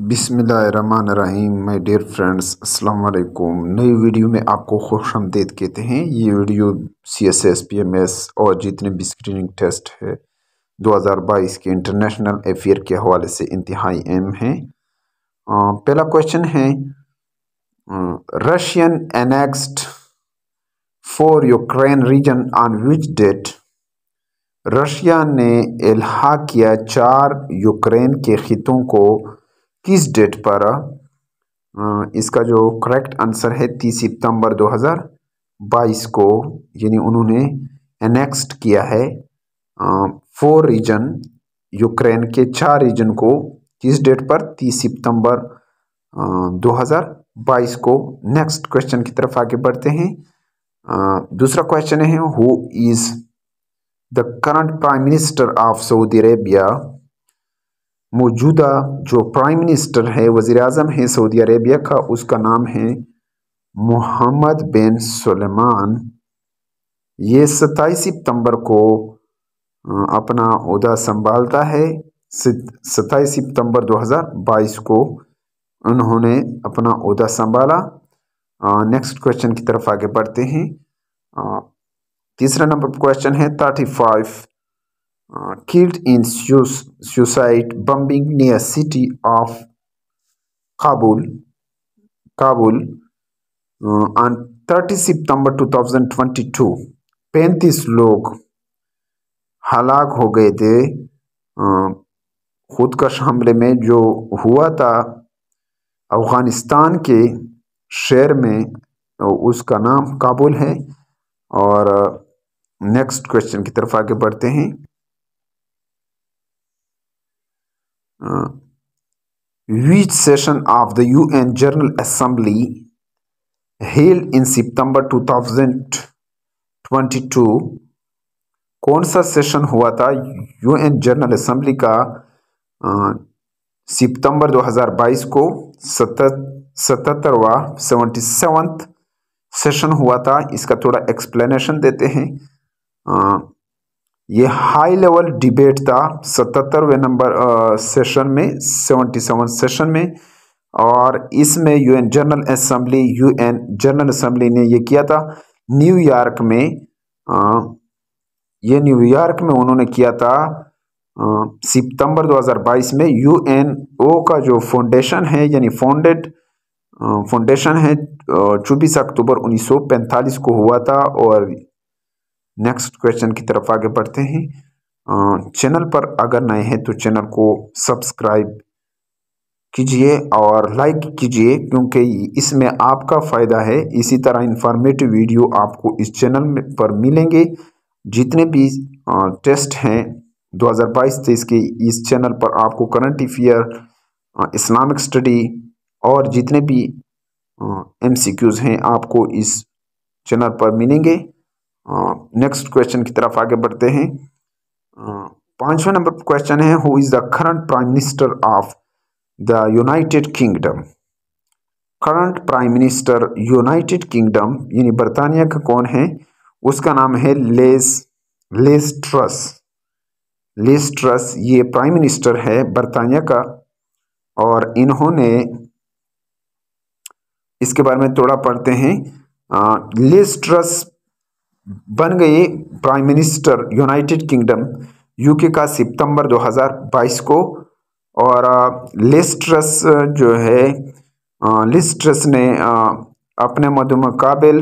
बिसमीम my dear friends अस्सलाम वालेकुम नई वीडियो में आपको खुश हमदेद कहते हैं ये video C S S P M S और जितने भी स्क्रीनिंग टेस्ट है 2022 के इंटरनेशनल अफेयर के हवाले से इंतहाई अहम है पहला क्वेश्चन है Russian annexed four Ukraine region on which date Russia ने इल्हा किया चार यूक्रेन के खितों को किस डेट पर इसका जो करेक्ट आंसर है तीस सितंबर 2022 को यानी उन्होंने एनेक्स्ट किया है फोर रीजन यूक्रेन के चार रीजन को किस डेट पर तीस सितंबर 2022 को नेक्स्ट क्वेश्चन की तरफ आगे बढ़ते हैं दूसरा क्वेश्चन है who is the current prime minister of Saudi Arabia मौजूदा जो प्राइम मिनिस्टर है वज़ी अजम है सऊदी अरेबिया का उसका नाम है मोहम्मद बिन सलेमान ये सत्ताईस सितंबर को अपना अहदा संभालता है सत्ताईस सितंबर 2022 को उन्होंने अपना अहदा संभाला नेक्स्ट क्वेश्चन की तरफ आगे बढ़ते हैं तीसरा नंबर क्वेश्चन है thirty five Uh, killed in suicide bombing near city of Kabul, Kabul uh, on 30 September 2022 पैंतीस लोग हलाक हो गए थे खुदकश हमले में जो हुआ था अफ़गानिस्तान के शहर में उसका नाम काबुल है और नेक्स्ट क्वेश्चन की तरफ आगे बढ़ते हैं which session of the UN General Assembly held in September 2022 कौन सा सेशन हुआ था एन जनरल असेंबली का सितंबर 2022 को सतहत्तरवा सेवेंटी सेवंथ सेशन हुआ था इसका थोड़ा एक्सप्लेनेशन देते हैं ये हाई लेवल डिबेट था सतहत्तरवें नंबर सेशन में सेवेंटी सेवन सेशन में और इसमें UN general assembly UN general assembly ने ये किया था न्यूयॉर्क में आ, ये न्यूयॉर्क में उन्होंने किया था सितंबर 2022 में यूएनओ का जो फाउंडेशन है यानी फाउंडेड फाउंडेशन है चौबीस अक्टूबर 1945 को हुआ था और नेक्स्ट क्वेश्चन की तरफ आगे बढ़ते हैं चैनल पर अगर नए हैं तो चैनल को सब्सक्राइब कीजिए और लाइक कीजिए क्योंकि इसमें आपका फ़ायदा है इसी तरह इंफॉर्मेटिव वीडियो आपको इस चैनल में पर मिलेंगे जितने भी टेस्ट हैं 2022 हज़ार तो के इस चैनल पर आपको करंट अफेयर इस्लामिक स्टडी और जितने भी एम हैं आपको इस चैनल पर मिलेंगे नेक्स्ट क्वेश्चन की तरफ आगे बढ़ते हैं पांचवा नंबर क्वेश्चन है who is the current prime minister of the United Kingdom current prime minister United Kingdom यानी बर्तानिया का कौन है उसका नाम है Liz Liz Truss Liz Truss ये प्राइम मिनिस्टर है बरतानिया का और इन्होंने इसके बारे में थोड़ा पढ़ते हैं लेस ट्रस बन गए prime minister United Kingdom UK का सितंबर 2022 को और लिस्ट्रस जो है लिस्ट्रस ने अपने मधुमकाबिल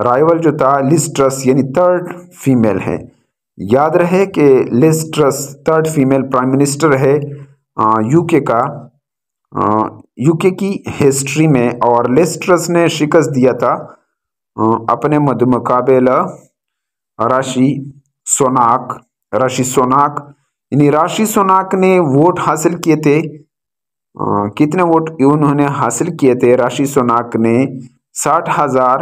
राइवल जो था लिस्ट्रस यानी थर्ड फीमेल है याद रहे कि Liz Truss third female prime minister है यूके का यूके की हिस्ट्री में और लिस्ट्रस ने शिकस्त दिया था हम्म, अपने मध्य मुकाबला राशि सोनाक राशि सोनाक यानी राशि सोनाक ने वोट हासिल किए थे अं, कितने वोट उन्होंने हासिल किए थे राशि सोनाक ने साठ हजार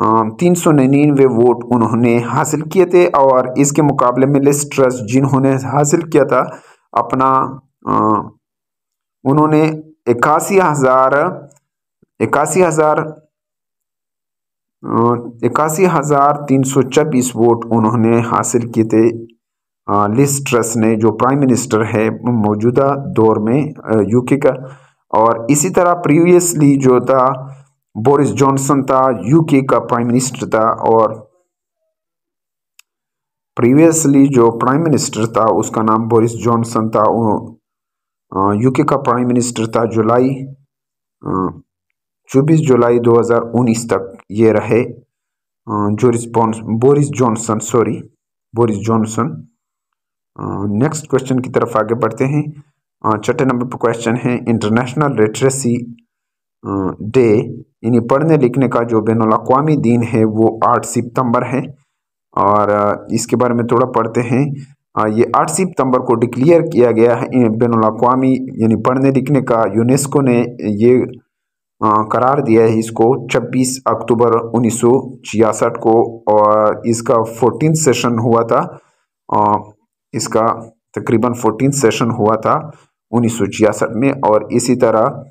अं, तीन सौ निन्यानवे वोट उन्होंने हासिल किए थे और इसके मुकाबले में लिस्ट्रस जिन्होंने हासिल किया था अपना अं, उन्होंने इक्यासी हजार इक्यासी हजार इक्यासी हज़ार तीन सौ छब्बीस वोट उन्होंने हासिल किए थे लिस्ट्रस ने जो प्राइम मिनिस्टर है मौजूदा दौर में यूके का और इसी तरह प्रीवियसली जो था बोरिस जॉनसन था यूके का प्राइम मिनिस्टर था और प्रीवियसली जो प्राइम मिनिस्टर था उसका नाम बोरिस जॉनसन था यूके का प्राइम मिनिस्टर था जुलाई चौबीस जुलाई 2019 तक ये रहे जोरिस बॉन्स Boris Johnson sorry Boris Johnson next question की तरफ आगे बढ़ते हैं छठे नंबर पर क्वेश्चन है इंटरनेशनल लिटरेसी डे यानी पढ़ने लिखने का जो बैन अवी दिन है वो आठ सितंबर है और इसके बारे में थोड़ा पढ़ते हैं ये आठ सितंबर को डिक्लेयर किया गया है बैन अवी यानी पढ़ने लिखने का यूनेस्को ने ये करार दिया है इसको 26 अक्टूबर उन्नीस को और इसका फोर्टीन सेशन हुआ था इसका तकरीबन फोर्टीन सेशन हुआ था उन्नीस में और इसी तरह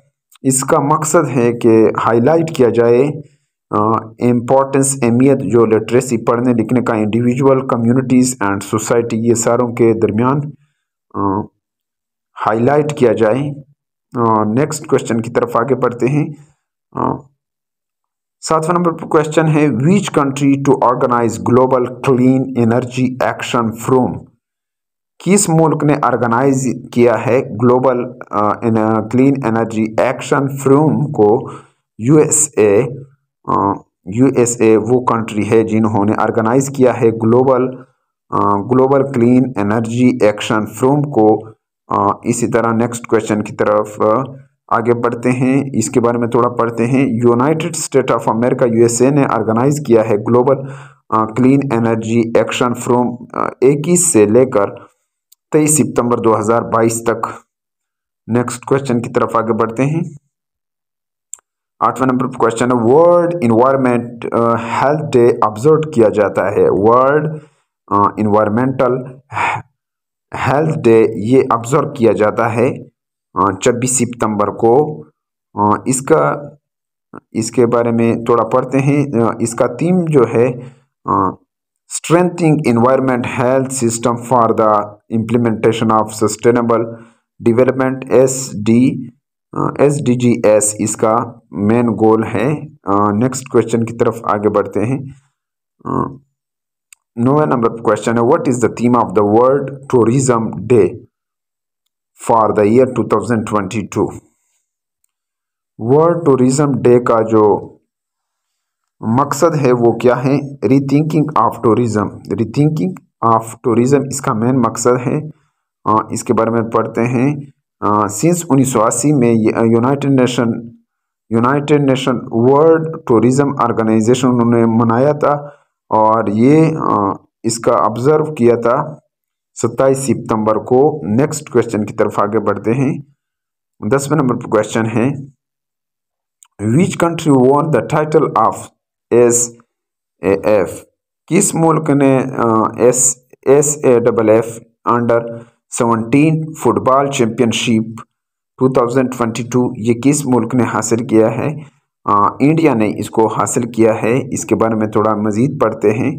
इसका मकसद है कि हाईलाइट किया जाए इम्पोर्टेंस अहमियत जो लिटरेसी पढ़ने लिखने का इंडिविजुअल कम्युनिटीज़ एंड सोसाइटी ये सारों के दरमियान हाईलाइट किया जाए नेक्स्ट क्वेश्चन की तरफ आगे बढ़ते हैं सातवां नंबर पर क्वेश्चन है which country to organise global clean energy action forum किस मुल्क ने ऑर्गेनाइज किया है global clean energy action forum को यूएसए यूएसए वो कंट्री है जिन्होंने ऑर्गेनाइज किया है global global clean energy action forum को इसी तरह नेक्स्ट क्वेश्चन की तरफ आगे बढ़ते हैं इसके बारे में थोड़ा पढ़ते हैं United State of America USA ने ऑर्गेनाइज किया है global clean energy action forum इक्कीस से लेकर तेईस सितंबर 2022 तक नेक्स्ट क्वेश्चन की तरफ आगे बढ़ते हैं आठवां नंबर क्वेश्चन है world environment health day observe किया जाता है वर्ल्ड इन्वायरमेंटल हेल्थ डे ये ऑब्ज़र्व किया जाता है छब्बीस सितंबर को इसका इसके बारे में थोड़ा पढ़ते हैं इसका थीम जो है strengthening environment health system for the implementation of sustainable development S D S D G S इसका मेन गोल है नेक्स्ट क्वेश्चन की तरफ आगे बढ़ते हैं नोवे नंबर क्वेश्चन है what is the theme of the world tourism day for the year 2022 world tourism day का जो मकसद है वो क्या है rethinking of tourism rethinking of tourism इसका मेन मकसद है इसके बारे में पढ़ते हैं सिंस उन्नीस में United Nation United Nation World Tourism Organization उन्होंने मनाया था और ये इसका ऑब्जर्व किया था सत्ताईस सितंबर को नेक्स्ट क्वेश्चन की तरफ आगे बढ़ते हैं दसवें नंबर पर क्वेश्चन है which country won the title of S A F किस मुल्क ने S S A double F under seventeen football championship 2022 ये किस मुल्क ने हासिल किया है इंडिया ने इसको हासिल किया है इसके बारे में थोड़ा मज़ीद पढ़ते हैं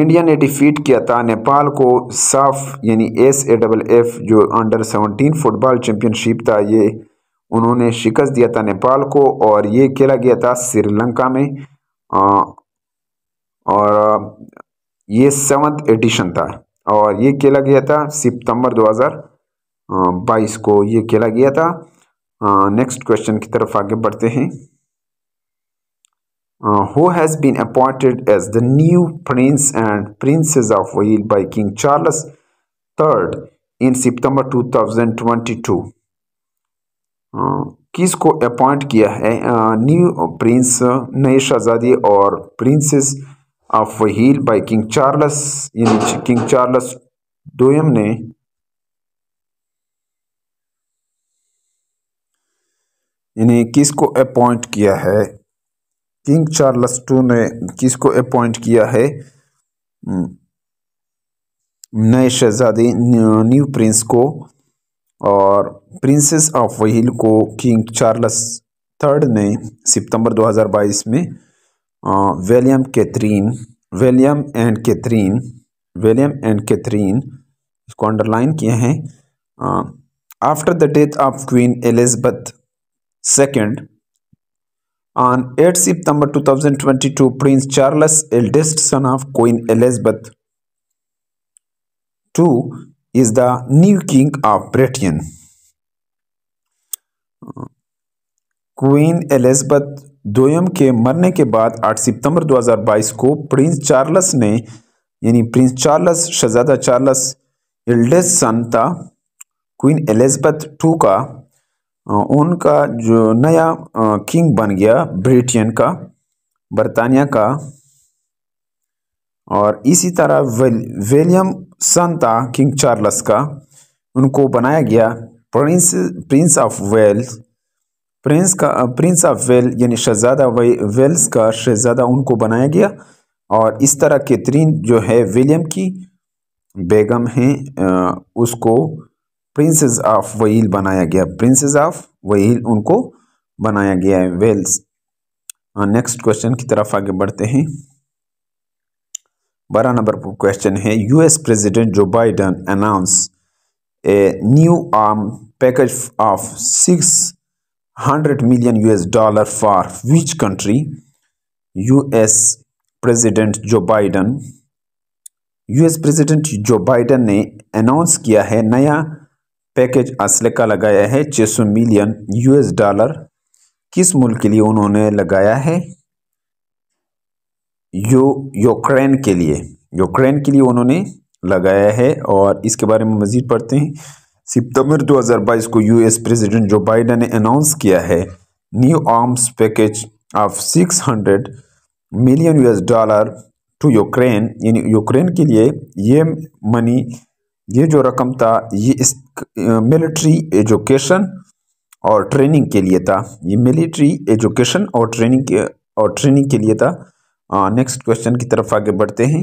इंडिया ने डिफीट किया था नेपाल को साफ यानी एस ए डबल एफ जो अंडर सेवनटीन फुटबॉल चैम्पियनशिप था ये उन्होंने शिकस्त दिया था नेपाल को और ये खेला गया था श्रीलंका में आ, और ये सेवन्थ एडिशन था और ये खेला गया था सितंबर 2022 को ये खेला गया था नेक्स्ट क्वेश्चन की तरफ आगे बढ़ते हैं who has been appointed as the new prince and princess of Wales by King Charles third in सितंबर 2022 किस को अपॉइंट किया है न्यू प्रिंस नए शहजादी और princess of Wales by King Charles यानी किंग चार्ल्स दोयम ने इन्हें किसको अपॉइंट किया है किंग चार्ल्स टू ने किसको अपॉइंट किया है हम्म, नए शहजादे न्यू प्रिंस को और प्रिंसेस ऑफ वहील को किंग चार्ल्स थर्ड ने सितंबर 2022 में William Catherine William and Catherine William and Catherine इसको अंडरलाइन किए हैं after the death of Queen Elizabeth Second, on 8 September 2022, Prince Charles, eldest son of Queen Elizabeth II, is the new king of Britain. Queen Elizabeth दोयम के मरने के बाद 8 सितंबर 2022 को Prince Charles ने यानी प्रिंस चार्ल्स शहजादा चार्ल्स इल्डेस्ट सन था क्वीन एलिजबेथ टू का उनका जो नया किंग बन गया ब्रिटेन का बरतानिया का और इसी तरह विलियम सन था किंग चार्ल्स का उनको बनाया गया prince prince of Wales prince का प्रिंस ऑफ वेल यानी शहजादा वे, वेल्स का शहजादा उनको बनाया गया और इस तरह के तीन जो है विलियम की बेगम हैं उसको प्रिंसेस ऑफ वहील बनाया गया प्रिंसेस ऑफ वहील उनको बनाया गया है वेल्स नेक्स्ट क्वेश्चन की तरफ आगे बढ़ते हैं बारह नंबर क्वेश्चन है US president Joe Biden announce a new arm package of six hundred million US dollar for which country US president Joe Biden US president Joe Biden ने announce किया है नया पैकेज असले का लगाया है छः सौ मिलियन यूएस डॉलर किस मुल्क के लिए उन्होंने लगाया है यो यूक्रेन के लिए यूक्रेन के लिए उन्होंने लगाया है और इसके बारे में मज़ीद पढ़ते हैं सितंबर 2022 को यूएस प्रेसिडेंट जो बाइडन ने अनाउंस किया है new arms package of 600 million US dollar to Ukraine यानी यूक्रेन के लिए ये मनी ये जो रकम था ये इस मिलिट्री एजुकेशन और ट्रेनिंग के लिए था ये मिलिट्री एजुकेशन और ट्रेनिंग के और ट्रेनिंग के लिए था नेक्स्ट क्वेश्चन की तरफ आगे बढ़ते हैं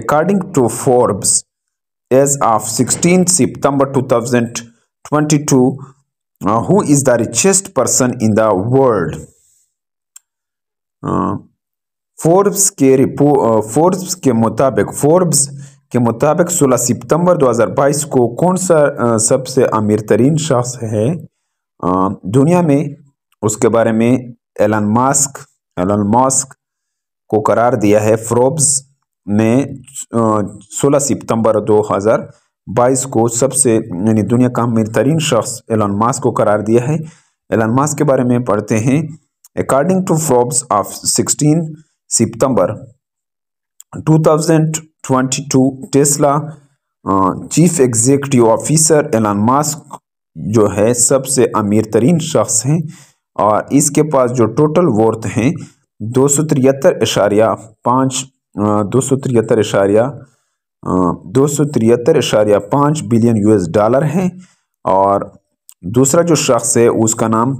according to Forbes as of sixteen सितंबर two thousand twenty two who is the richest person in the world Forbes के रिपोर्ट फोर्ब्स के मुताबिक फोर्ब्स के मुताबिक 16 सितंबर 2022 को कौन सा सबसे अमीर तरीन शख्स है दुनिया में उसके बारे में एलन मास्क एलन मास्क को करार दिया है फ्रोब्स ने 16 सितंबर 2022 को सबसे यानी दुनिया का अमीर तरीन शख्स एलन मास्क को करार दिया है एलन मास्क के बारे में पढ़ते हैं अकॉर्डिंग टू फ्रोब्स ऑफ 16 सितंबर 2022 Tesla chief executive officer Elon Musk जो है सबसे अमीर तरीन शख्स हैं और इसके पास जो टोटल वर्थ हैं दो सौ तिहत्तर इशारिया पाँच दो सौ तिहत्तर इशारिया दो सौ तिहत्तर इशारिया पाँच बिलियन यूएस डॉलर हैं और दूसरा जो शख्स है उसका नाम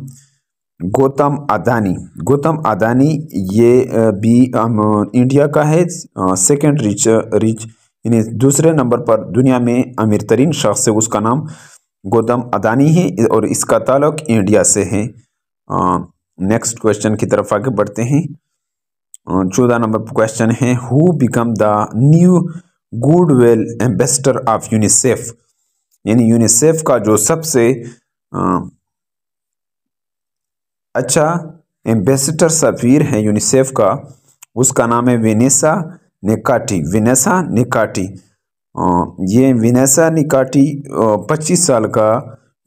गौतम अदानी गौतम अदानी ये भी इंडिया का है सेकंड रिच रिच यानी दूसरे नंबर पर दुनिया में अमीर तरीन शख्स है उसका नाम गौतम अदानी है और इसका ताल्लुक इंडिया से है नेक्स्ट क्वेश्चन की तरफ आगे बढ़ते हैं चौदह नंबर क्वेश्चन है who become the new goodwill ambassador of UNICEF यानी यूनिसेफ का जो सबसे अच्छा एम्बेसडर सफ़ीर हैं यूनिसेफ का उसका नाम है विनेसा निकाटी विनेसा निकाटी ये विनेसा निकाटी पच्चीस साल का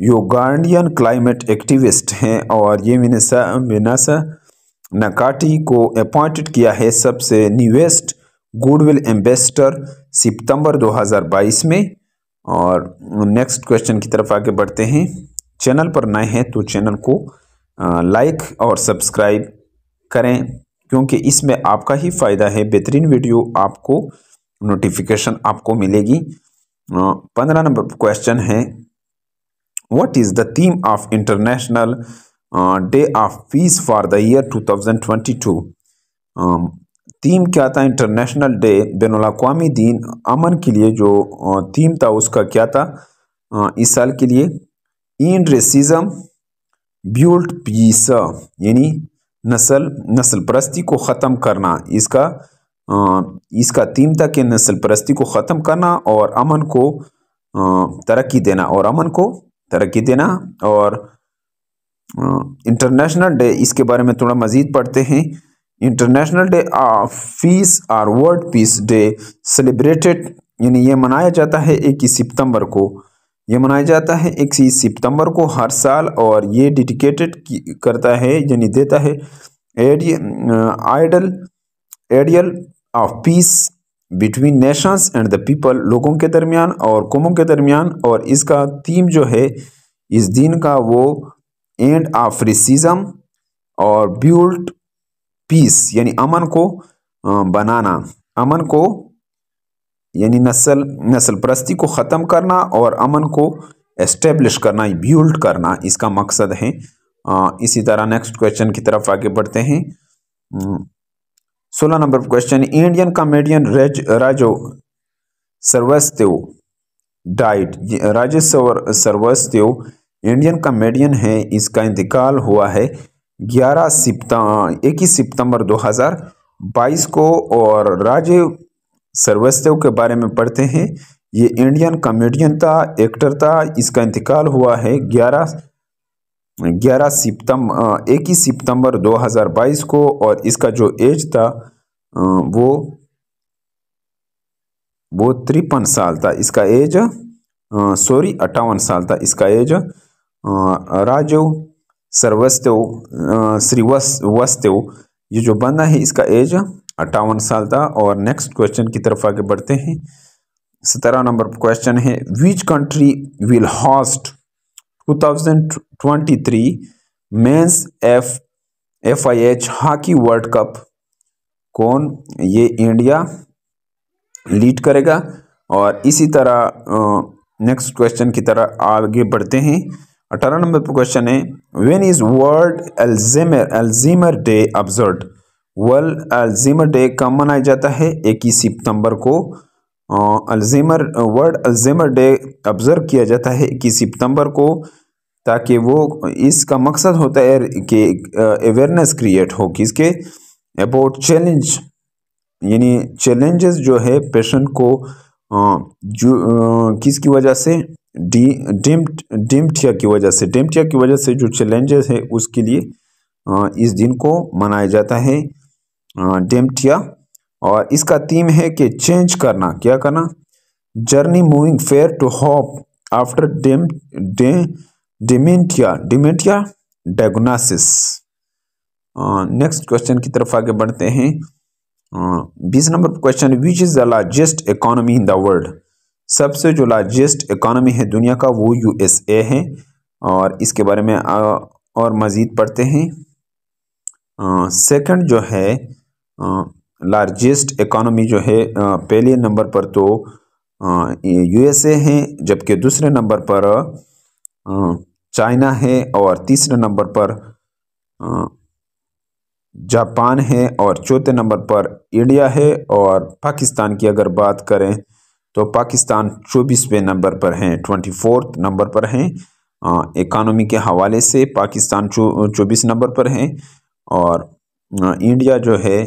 योगांडियन क्लाइमेट एक्टिविस्ट हैं और ये विनेसा विनासा नकाटी को अपॉइंटेड किया है सबसे न्यूएस्ट गुडविल एम्बेसडर सितंबर 2022 में और नेक्स्ट क्वेश्चन की तरफ आगे बढ़ते हैं चैनल पर नए हैं तो चैनल को लाइक और सब्सक्राइब करें क्योंकि इसमें आपका ही फ़ायदा है बेहतरीन वीडियो आपको नोटिफिकेशन आपको मिलेगी पंद्रह नंबर क्वेश्चन है what is the theme of international day of peace for the year 2022 theme क्या था इंटरनेशनल डे बैन अवी दिन अमन के लिए जो थीम था उसका क्या था इस साल के लिए इन रेसिज़म ब्यूल्ट पीस यानी नस्ल नस्ल परस्ती को ख़त्म करना इसका इसका तीन था कि नस्ल परस्ती को ख़त्म करना और अमन को तरक्की देना और अमन को तरक्की देना और इंटरनेशनल डे इसके बारे में थोड़ा मज़ीद पढ़ते हैं इंटरनेशनल डे ऑफ पीस और वर्ल्ड पीस डे सेलिब्रेटेड यानी ये मनाया जाता है इक्कीस सितंबर को यह मनाया जाता है इक्कीस सितंबर को हर साल और ये डेडिकेटेड करता है यानी देता है ideal ideal of peace between nations and the people लोगों के दरमियान और कौमों के दरमियान और इसका थीम जो है इस दिन का वो एंड ऑफ रेसिज्म और ब्यूल्ट पीस यानी अमन को बनाना अमन को यानी नस्ल नस्ल परस्ती को ख़त्म करना और अमन को एस्टेब्लिश करना बिल्ड करना इसका मकसद है इसी तरह नेक्स्ट क्वेश्चन की तरफ आगे बढ़ते हैं हम्म, सोलह नंबर क्वेश्चन इंडियन कॉमेडियन रेज Raju Srivastava died Rajesh Srivastava Indian comedian है इसका इंतकाल हुआ है ग्यारह सितंबर इक्कीस सितंबर 2022 को और राजीव सर्वस्व के बारे में पढ़ते हैं ये इंडियन कॉमेडियन था एक्टर था इसका इंतकाल हुआ है ग्यारह ग्यारह सितम्बर इक्कीस सितम्बर 2022 को और इसका जो एज था वो वो तिरपन साल था इसका एज सॉरी अट्ठावन साल था इसका एज राजव सर्वस्व श्रीवस्व ये जो बंदा है इसका एज अट्ठावन साल था और नेक्स्ट क्वेश्चन की तरफ आगे बढ़ते हैं सत्रह नंबर क्वेश्चन है which country will host 2023 thousand F F I H hockey world cup कौन ये इंडिया लीड करेगा और इसी तरह नेक्स्ट क्वेश्चन की तरह आगे बढ़ते हैं अठारह नंबर पर क्वेश्चन है when is world Alzheimer Alzheimer day observe world Alzheimer day कब मनाया जाता है इक्कीस सितंबर को Alzheimer world Alzheimer day observe किया जाता है इक्कीस सितंबर को ताकि वो इसका मकसद होता है कि अवेयरनेस क्रिएट हो किसके अबाउट चैलेंज यानी चैलेंजेस जो है पेशेंट को जो किसकी वजह से डी डिम्ट डिम्टिया की वजह से डिम्टिया की वजह से जो चैलेंजेस है उसके लिए इस दिन को मनाया जाता है डेम्टिया और इसका थीम है कि चेंज करना क्या करना journey moving fear to hope after डेम डे dementia dementia diagnosis next question की तरफ आगे बढ़ते हैं बीस number question which is the largest economy in the world सबसे जो लार्जेस्ट इकोनॉमी है दुनिया का वो यूएसए है और इसके बारे में आ, और मज़ीद पढ़ते हैं सेकंड जो है लार्जेस्ट इकोनॉमी जो है पहले नंबर पर तो यूएसए हैं जबकि दूसरे नंबर पर चाइना है और तीसरे नंबर पर जापान है और चौथे नंबर पर इंडिया है और पाकिस्तान की अगर बात करें तो पाकिस्तान चौबीसवें नंबर पर हैं ट्वेंटी फोर्थ नंबर पर हैं इकानमी के हवाले से पाकिस्तान चौबीस नंबर पर हैं और इंडिया जो है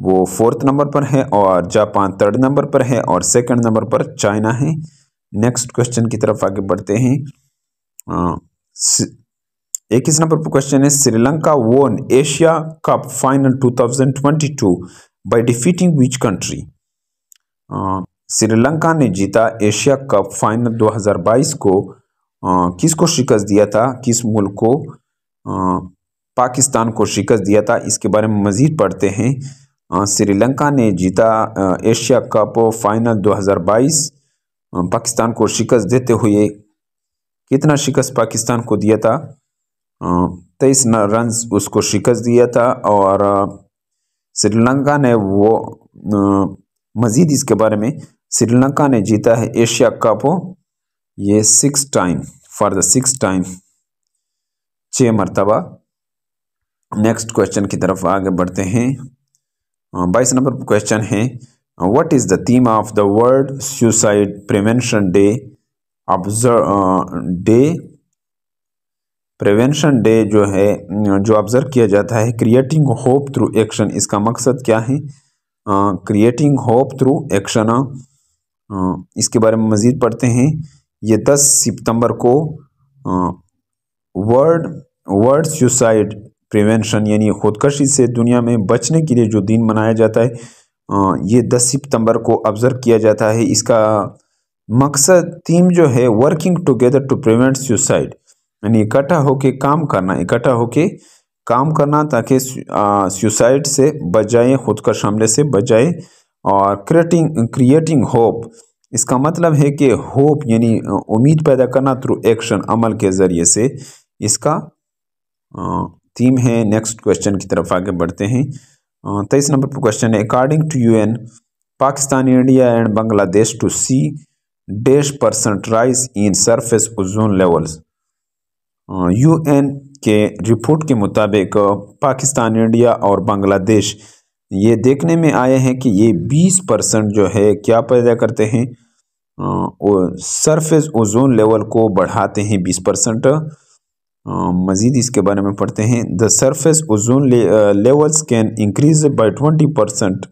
वो फोर्थ नंबर पर है और जापान थर्ड नंबर पर है और सेकंड नंबर पर चाइना है नेक्स्ट क्वेश्चन की तरफ आगे बढ़ते हैं इक्कीस नंबर पर क्वेश्चन है Sri Lanka won Asia cup final 2022 by defeating which country Sri Lanka ने जीता एशिया कप फाइनल 2022 को किसको शिकस्त दिया था किस मुल्क को पाकिस्तान को शिकस्त दिया था इसके बारे में मज़ीद पढ़ते हैं श्रीलंका ने जीता एशिया कप फाइनल 2022 पाकिस्तान को शिकस्त देते हुए कितना शिकस्त पाकिस्तान को दिया था तेईस रन उसको शिकस्त दिया था और श्रीलंका ने वो मज़ीद इसके बारे में श्रीलंका ने जीता है एशिया कप ये six time for the six time छः मरतबा नेक्स्ट क्वेश्चन की तरफ आगे बढ़ते हैं बाईस नंबर क्वेश्चन है what is the theme of the world suicide prevention day observe day prevention day जो है uh, जो ऑब्ज़र्व किया जाता है क्रिएटिंग होप थ्रू एक्शन इसका मकसद क्या है क्रिएटिंग होप थ्रू एक्शन इसके बारे में मज़ीद पढ़ते हैं ये दस सितंबर को वर्ल्ड वर्ल्ड सुसाइड प्रिवेंशन यानी खुदकशी से दुनिया में बचने के लिए जो दिन मनाया जाता है ये दस सितंबर को ऑब्ज़र्व किया जाता है इसका मकसद थीम जो है working together to prevent suicide यानी इकट्ठा होके काम करना इकट्ठा होके काम करना ताकि सुसाइड से बच जाए खुदकश हमले से बच जाए और क्रिएटिंग क्रिएटिंग होप इसका मतलब है कि होप यानी उम्मीद पैदा करना थ्रू एक्शन अमल के ज़रिए से इसका थीम है नेक्स्ट क्वेश्चन की तरफ आगे बढ़ते हैं तेईस नंबर पर क्वेश्चन है according to UN Pakistan India and Bangladesh to C dash percent rise in surface ozone levels UN के रिपोर्ट के मुताबिक पाकिस्तान इंडिया और बांग्लादेश ये देखने में आए हैं कि ये 20 परसेंट जो है क्या पैदा करते हैं सरफेस ओजोन लेवल को बढ़ाते हैं 20 परसेंट मज़ीद इसके बारे में पढ़ते हैं the surface ozone levels can increase by twenty percent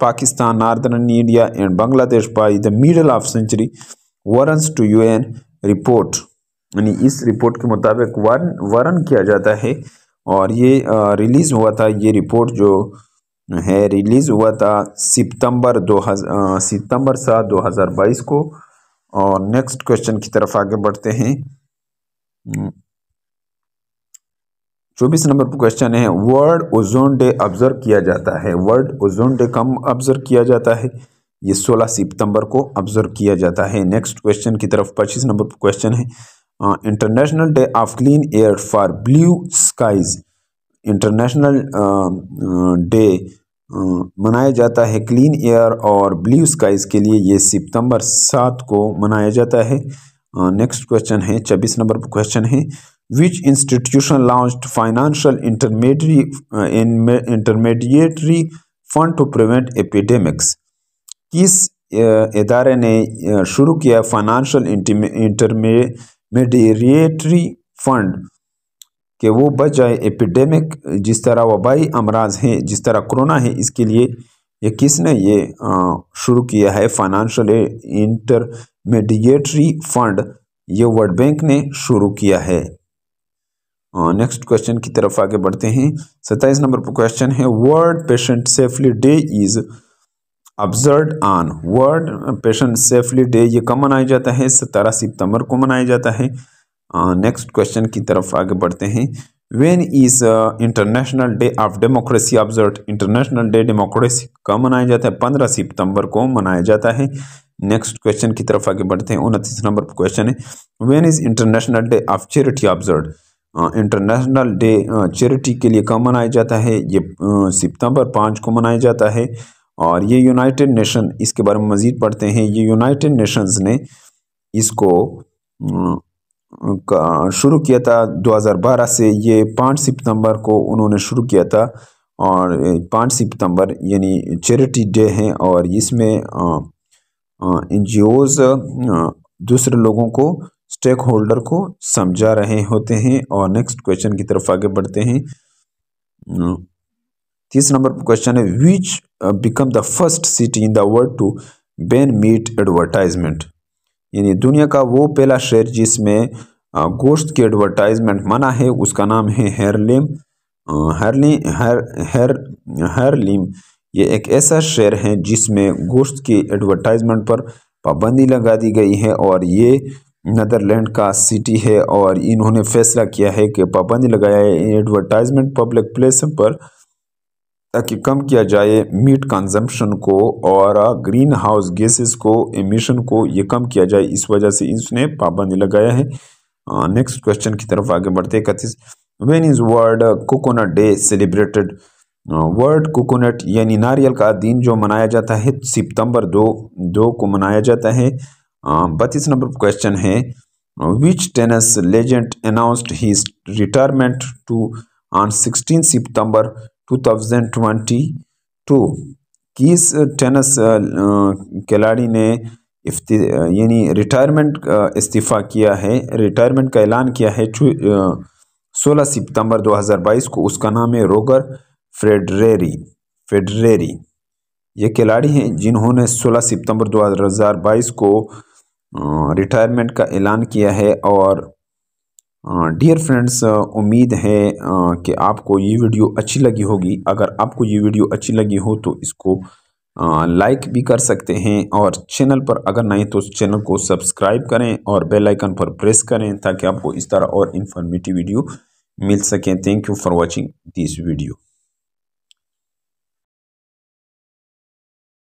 Pakistan northern India and Bangladesh by the middle of century warns to U N report यानी इस रिपोर्ट के मुताबिक वर्न वर्न किया जाता है और ये रिलीज़ हुआ था ये रिपोर्ट जो है रिलीज़ हुआ था सितंबर दो हज़ार सितंबर सात दो हज़ार बाईस को और नेक्स्ट क्वेश्चन की तरफ आगे बढ़ते हैं हम्म। चौबीस नंबर पर क्वेश्चन है वर्ल्ड ओजोन डे ऑब्जर्व किया जाता है वर्ल्ड ओजोन डे कम ऑब्जर्व किया जाता है ये 16 सितंबर को ऑब्जर्व किया जाता है नेक्स्ट क्वेश्चन की तरफ 25 नंबर पर क्वेश्चन है international day of clean air for blue skies international day मनाया जाता है क्लीन एयर और ब्लू स्काइज के लिए ये सितंबर सात को मनाया जाता है नेक्स्ट uh, क्वेश्चन है छब्बीस नंबर क्वेश्चन है which institution launch financial intermediary intermediatory fund to prevent epidemics किस uh, इदारे ने uh, शुरू किया फाइनेंशियल इंटरमीडिएटरी फंड कि वो बच जाए एपिडेमिक जिस तरह वबाई अमराज हैं जिस तरह कोरोना है इसके लिए ये किसने ये शुरू किया है फाइनेंशियल इंटरमीडिएटरी फंड ये वर्ल्ड बैंक ने शुरू किया है नेक्स्ट क्वेश्चन की तरफ आगे बढ़ते हैं सत्ताईस नंबर पर क्वेश्चन है world patient safety day is observe on world patient safety day ये कब मनाया जाता है सतारह सितंबर को मनाया जाता है नेक्स्ट क्वेश्चन की तरफ आगे बढ़ते हैं when is international day of democracy observe international day democracy कब मनाया जाता है पंद्रह सितंबर को मनाया जाता है नेक्स्ट क्वेश्चन की तरफ आगे बढ़ते हैं उनतीस नंबर क्वेश्चन है when is international day of charity observe international day charity के लिए कब मनाया जाता है ये uh, सितंबर पाँच को मनाया जाता है और ये यूनाइटेड नेशन इसके बारे में मज़ीद पढ़ते हैं ये यूनाइटेड नेशंस ने इसको uh, शुरू किया था 2012 से ये पाँच सितंबर को उन्होंने शुरू किया था और पाँच सितंबर यानी चैरिटी डे हैं और इसमें एन दूसरे लोगों को स्टेक होल्डर को समझा रहे होते हैं और नेक्स्ट क्वेश्चन की तरफ आगे बढ़ते हैं तीस नंबर पर क्वेश्चन है which become the first city in the world to ban meat advertisement यानी दुनिया का वो पहला शहर जिसमें गोश्त की एडवर्टाइजमेंट मना है उसका नाम है हेरलिम हरली हर हरलिम ये एक ऐसा शहर है जिसमें गोश्त की एडवर्टाइजमेंट पर पाबंदी लगा दी गई है और ये नदरलैंड का सिटी है और इन्होंने फैसला किया है कि पाबंदी लगाया है एडवर्टाइजमेंट पब्लिक प्लेस पर ताकि कम किया जाए मीट कंजम्पशन को और ग्रीन हाउस गैसेस को एमिशन को ये कम किया जाए इस वजह से इसने पाबंदी लगाया है नेक्स्ट क्वेश्चन की तरफ आगे बढ़ते इकतीस when is world coconut day celebrated world coconut यानी नारियल का दिन जो मनाया जाता है सितंबर दो दो को मनाया जाता है बत्तीस नंबर क्वेश्चन है which tennis legend announced his retirement to on sixteen सितंबर 2022 किस टेनिस खिलाड़ी ने uh, यानी रिटायरमेंट uh, इस्तीफ़ा किया है रिटायरमेंट का ऐलान किया है uh, सोलह सितंबर 2022 को उसका नाम है रोगर फ्रेडरेरी फेडरेरी ये खिलाड़ी हैं जिन्होंने 16 सितंबर 2022 को रिटायरमेंट का ऐलान किया है और डियर फ्रेंड्स उम्मीद है कि आपको ये वीडियो अच्छी लगी होगी अगर आपको ये वीडियो अच्छी लगी हो तो इसको लाइक भी कर सकते हैं और चैनल पर अगर नहीं तो चैनल को सब्सक्राइब करें और बेल आइकन पर प्रेस करें ताकि आपको इस तरह और इन्फॉर्मेटिव वीडियो मिल सकें thank you for watching this video